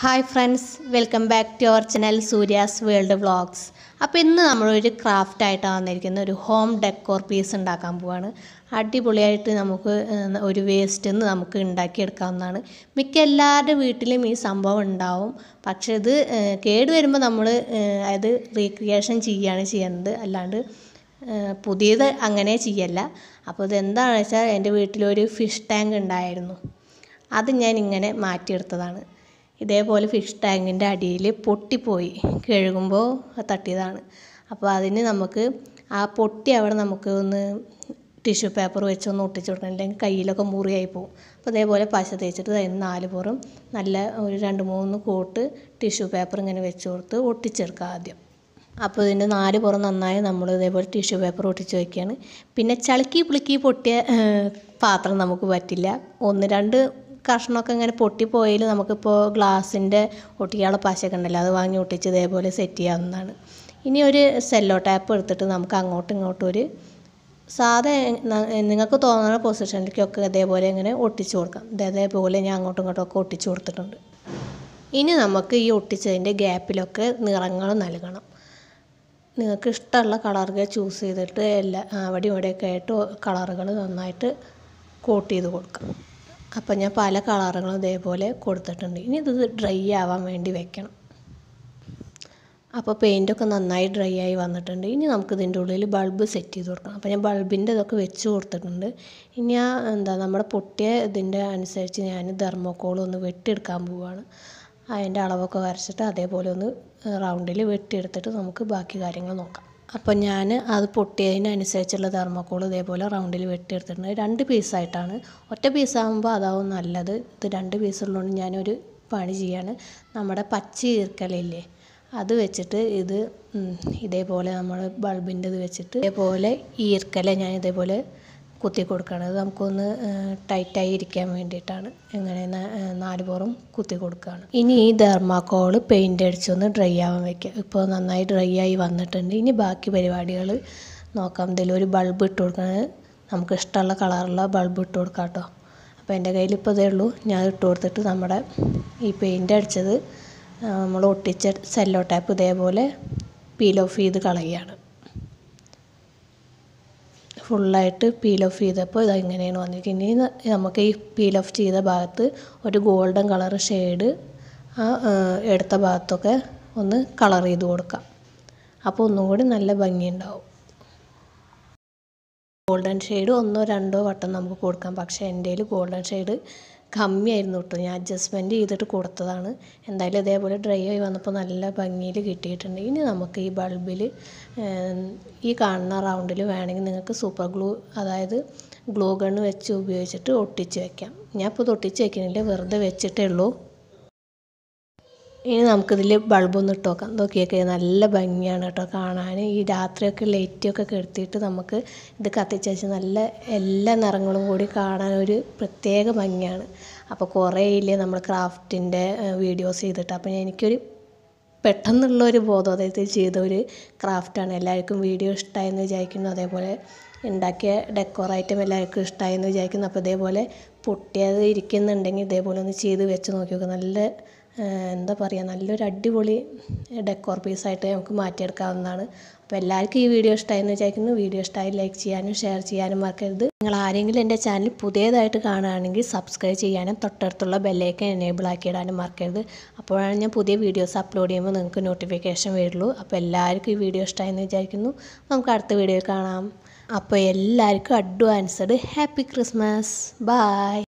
hi friends welcome back to our channel Surya's world vlogs അപ്പോൾ ഇന്ന് നമ്മളൊരു ക്രാഫ്റ്റ് ആയിട്ടാണ് വന്നിരിക്കുന്നത് ഒരു ഹോം ഡെക്കോർ പീസ് ഉണ്ടാക്കാൻ പോവാണ് അടിപൊളിയായിട്ട് നമുക്ക് ഒരു വേസ്റ്റ് നിന്ന് നമുക്ക് ഉണ്ടാക്കിയെടുക്കാവുന്നതാണ് മിക്ക എല്ലാവരുടെ വീട്ടിലും ഈ സംഭവം ഉണ്ടാവും പക്ഷേ ഇത് കേട് വരുമ്പോൾ നമ്മൾ അതായത് റീക്രിയേഷൻ ചെയ്യുകയാണ് ചെയ്യുന്നത് അല്ലാണ്ട് പുതിയത് അങ്ങനെ ചെയ്യല്ല അപ്പോൾ ഇതെന്താണെന്ന് വെച്ചാൽ എൻ്റെ വീട്ടിലൊരു ഫിഷ് ടാങ്ക് ഉണ്ടായിരുന്നു അത് ഞാൻ ഇങ്ങനെ മാറ്റിയെടുത്തതാണ് ഇതേപോലെ ഫിഷ് ടാങ്കിൻ്റെ അടിയിൽ പൊട്ടിപ്പോയി കഴുകുമ്പോൾ തട്ടിയതാണ് അപ്പോൾ അതിന് നമുക്ക് ആ പൊട്ടി അവിടെ നമുക്ക് ഒന്ന് ടിഷ്യൂ പേപ്പർ വെച്ചൊന്ന് ഒട്ടിച്ചു കൊടുക്കണം അല്ലെങ്കിൽ കയ്യിലൊക്കെ മുറിയായി പോകും അപ്പോൾ ഇതേപോലെ പശ തേച്ചിട്ട് നാല് പുറം നല്ല ഒരു രണ്ട് മൂന്ന് കോട്ട് ടിഷ്യൂ പേപ്പർ ഇങ്ങനെ വെച്ച് കൊടുത്ത് ഒട്ടിച്ചെടുക്കുക ആദ്യം അപ്പോൾ ഇതിൻ്റെ നാല് പുറം നന്നായി നമ്മൾ ഇതേപോലെ ടിഷ്യൂ പേപ്പർ ഒട്ടിച്ച് വയ്ക്കുകയാണ് പിന്നെ ചളുക്കി പുളുക്കി പൊട്ടിയ പാത്രം നമുക്ക് പറ്റില്ല ഒന്ന് രണ്ട് കഷ്ണമൊക്കെ ഇങ്ങനെ പൊട്ടിപ്പോയാൽ നമുക്കിപ്പോൾ ഗ്ലാസിൻ്റെ ഒട്ടിക്കാനുള്ള പശയൊക്കെ ഉണ്ടല്ലോ അത് വാങ്ങി ഒട്ടിച്ച് ഇതേപോലെ സെറ്റ് ചെയ്യാവുന്നതാണ് ഇനി ഒരു സെല്ലോ ടാപ്പ് എടുത്തിട്ട് നമുക്ക് അങ്ങോട്ടും ഇങ്ങോട്ടും ഒരു സാധാ നിങ്ങൾക്ക് തോന്നുന്ന പൊസിഷനിലേക്കൊക്കെ ഇതേപോലെ ഇങ്ങനെ ഒട്ടിച്ചു കൊടുക്കാം ഇതേപോലെ ഞാൻ അങ്ങോട്ടും ഇങ്ങോട്ടും ഒക്കെ ഒട്ടിച്ചു കൊടുത്തിട്ടുണ്ട് ഇനി നമുക്ക് ഈ ഒട്ടിച്ചതിൻ്റെ ഗ്യാപ്പിലൊക്കെ നിറങ്ങൾ നൽകണം നിങ്ങൾക്ക് ഇഷ്ടമുള്ള കളറുകൾ ചൂസ് ചെയ്തിട്ട് എല്ലാ അവിടെ ഇവിടെയൊക്കെ ആയിട്ട് കളറുകൾ നന്നായിട്ട് കോട്ട് ചെയ്ത് കൊടുക്കാം അപ്പം ഞാൻ പല കളറുകളും ഇതേപോലെ കൊടുത്തിട്ടുണ്ട് ഇനി ഇത് ഡ്രൈ ആവാൻ വേണ്ടി വെക്കണം അപ്പോൾ പെയിൻറ്റൊക്കെ നന്നായി ഡ്രൈ ആയി വന്നിട്ടുണ്ട് ഇനി നമുക്ക് ഇതിൻ്റെ ഉള്ളിൽ ബൾബ് സെറ്റ് ചെയ്ത് കൊടുക്കണം അപ്പോൾ ഞാൻ ബൾബിൻ്റെ ഇതൊക്കെ വെച്ച് കൊടുത്തിട്ടുണ്ട് ഇനി ആ എന്താ നമ്മുടെ പൊട്ടിയ ഇതിൻ്റെ അനുസരിച്ച് ഞാൻ തെർമോക്കോൾ ഒന്ന് വെട്ടിയെടുക്കാൻ പോവുകയാണ് അതിൻ്റെ അളവൊക്കെ വരച്ചിട്ട് അതേപോലെ ഒന്ന് റൗണ്ടിൽ വെട്ടിയെടുത്തിട്ട് നമുക്ക് ബാക്കി കാര്യങ്ങൾ നോക്കാം അപ്പോൾ ഞാൻ അത് പൊട്ടിയതിനനുസരിച്ചുള്ള തെർമോക്കോൾ ഇതേപോലെ റൗണ്ടിൽ വെട്ടിയെടുത്തിട്ടുണ്ട് രണ്ട് പീസായിട്ടാണ് ഒറ്റ പീസാകുമ്പോൾ അതാവും നല്ലത് ഇത് രണ്ട് പീസുള്ളതുകൊണ്ട് ഞാനൊരു പണി ചെയ്യാണ് നമ്മുടെ പച്ച ഈർക്കലില്ലേ അത് വെച്ചിട്ട് ഇത് ഇതേപോലെ നമ്മൾ ബൾബിൻ്റെ ഇത് വെച്ചിട്ട് ഇതേപോലെ ഈർക്കല ഞാൻ ഇതേപോലെ കുത്തി കൊടുക്കുകയാണ് അത് നമുക്കൊന്ന് ടൈറ്റായി ഇരിക്കാൻ വേണ്ടിയിട്ടാണ് ഇങ്ങനെ നാല് പോറും കുത്തി കൊടുക്കുകയാണ് ഇനി ഈ ധർമാക്കോൾ പെയിൻ്റ് അടിച്ചൊന്ന് ഡ്രൈ ആവാൻ വയ്ക്കുക ഇപ്പോൾ നന്നായി ഡ്രൈ ആയി വന്നിട്ടുണ്ട് ഇനി ബാക്കി പരിപാടികൾ നോക്കാം എന്തെങ്കിലും ഒരു ബൾബ് ഇട്ട് കൊടുക്കുന്നത് നമുക്ക് ഇഷ്ടമുള്ള കളറുള്ള ബൾബ് ഇട്ട് കൊടുക്കാം കേട്ടോ അപ്പോൾ എൻ്റെ കയ്യിൽ ഇപ്പോൾ ഇതേ ഉള്ളൂ ഞാൻ ഇട്ട് കൊടുത്തിട്ട് നമ്മുടെ ഈ പെയിൻ്റ് അടിച്ചത് നമ്മൾ ഒട്ടിച്ച സെല്ലോ ടാപ്പ് ഇതേപോലെ പീൽ ഓഫ് ചെയ്ത് കളയുകയാണ് ഫുള്ളായിട്ട് പീൽ ഓഫ് ചെയ്തപ്പോൾ ഇതാ വന്നിരിക്കുന്നത് ഇനി നമുക്ക് ഈ പീൽ ഓഫ് ചെയ്ത ഭാഗത്ത് ഒരു ഗോൾഡൻ കളർ ഷെയ്ഡ് ആ എടുത്ത ഭാഗത്തൊക്കെ ഒന്ന് കളർ ചെയ്ത് കൊടുക്കാം അപ്പോൾ ഒന്നും കൂടി നല്ല ഭംഗിയുണ്ടാവും ഗോൾഡൻ ഷെയ്ഡ് ഒന്നോ രണ്ടോ വട്ടം നമുക്ക് കൊടുക്കാം പക്ഷേ എൻ്റെ ഗോൾഡൻ ഷെയ്ഡ് കമ്മിയായിരുന്നു കേട്ടോ ഞാൻ അഡ്ജസ്റ്റ്മെൻറ്റ് ചെയ്തിട്ട് കൊടുത്തതാണ് എന്തായാലും ഇതേപോലെ ഡ്രൈ ആയി വന്നപ്പോൾ നല്ല ഭംഗിയിൽ കിട്ടിയിട്ടുണ്ട് ഇനി നമുക്ക് ഈ ബൾബിൽ ഈ കാണുന്ന റൗണ്ടിൽ വേണമെങ്കിൽ നിങ്ങൾക്ക് സൂപ്പർ ഗ്ലൂ അതായത് ഗ്ലൂ ഗണ്ണ് വെച്ച് ഉപയോഗിച്ചിട്ട് ഒട്ടിച്ച് വയ്ക്കാം ഞാൻ ഇപ്പോൾ ഇത് ഒട്ടിച്ച് വയ്ക്കുന്നില്ല വെറുതെ വെച്ചിട്ടേ ഉള്ളൂ ഇനി നമുക്കിതിൽ ബൾബൊന്ന് ഇട്ട് നോക്കാം നോക്കിയൊക്കെ നല്ല ഭംഗിയാണ് കേട്ടോ കാണാൻ ഈ രാത്രിയൊക്കെ ലൈറ്റൊക്കെ കെടുത്തിയിട്ട് നമുക്ക് ഇത് കത്തിച്ച് വെച്ച് നല്ല എല്ലാ നിറങ്ങളും കൂടി കാണാൻ ഒരു പ്രത്യേക ഭംഗിയാണ് അപ്പോൾ കുറേ ഇല്ലേ നമ്മൾ ക്രാഫ്റ്റിൻ്റെ വീഡിയോസ് ചെയ്തിട്ട് അപ്പോൾ എനിക്കൊരു പെട്ടെന്നുള്ള ഒരു ബോധോദയത്തിൽ ചെയ്ത ഒരു ക്രാഫ്റ്റാണ് എല്ലാവർക്കും വീഡിയോ ഇഷ്ടമായെന്ന് വിചാരിക്കുന്നു അതേപോലെ ഉണ്ടാക്കിയ ഡെക്കോർ ഐറ്റം എല്ലാവർക്കും ഇഷ്ടമായെന്ന് വിചാരിക്കുന്നു അപ്പോൾ ഇതേപോലെ പൊട്ടിയത് ഇരിക്കുന്നുണ്ടെങ്കിൽ ഇതേപോലെ ഒന്ന് ചെയ്ത് വെച്ച് നോക്കി നോക്കുക നല്ല എന്താ പറയുക നല്ലൊരു അടിപൊളി ഡെക്കോർ പീസായിട്ട് നമുക്ക് മാറ്റിയെടുക്കാവുന്നതാണ് അപ്പോൾ എല്ലാവർക്കും ഈ വീഡിയോ എന്ന് വിചാരിക്കുന്നു വീഡിയോ ഇഷ്ടമായി ലൈക്ക് ചെയ്യാനും ഷെയർ ചെയ്യാനും മറക്കരുത് നിങ്ങൾ ആരെങ്കിലും എൻ്റെ ചാനൽ പുതിയതായിട്ട് കാണുകയാണെങ്കിൽ സബ്സ്ക്രൈബ് ചെയ്യാനും തൊട്ടടുത്തുള്ള ബെല്ലൈക്കൻ എനേബിൾ ആക്കിയിടാനും മറക്കരുത് അപ്പോഴാണ് ഞാൻ പുതിയ വീഡിയോസ് അപ്ലോഡ് ചെയ്യുമ്പോൾ നിങ്ങൾക്ക് നോട്ടിഫിക്കേഷൻ വരുള്ളൂ അപ്പോൾ എല്ലാവർക്കും ഈ വീഡിയോ എന്ന് വിചാരിക്കുന്നു നമുക്ക് അടുത്ത വീഡിയോയിൽ കാണാം അപ്പോൾ എല്ലാവർക്കും അഡ്വാൻസ്ഡ് ഹാപ്പി ക്രിസ്മസ് ബായ്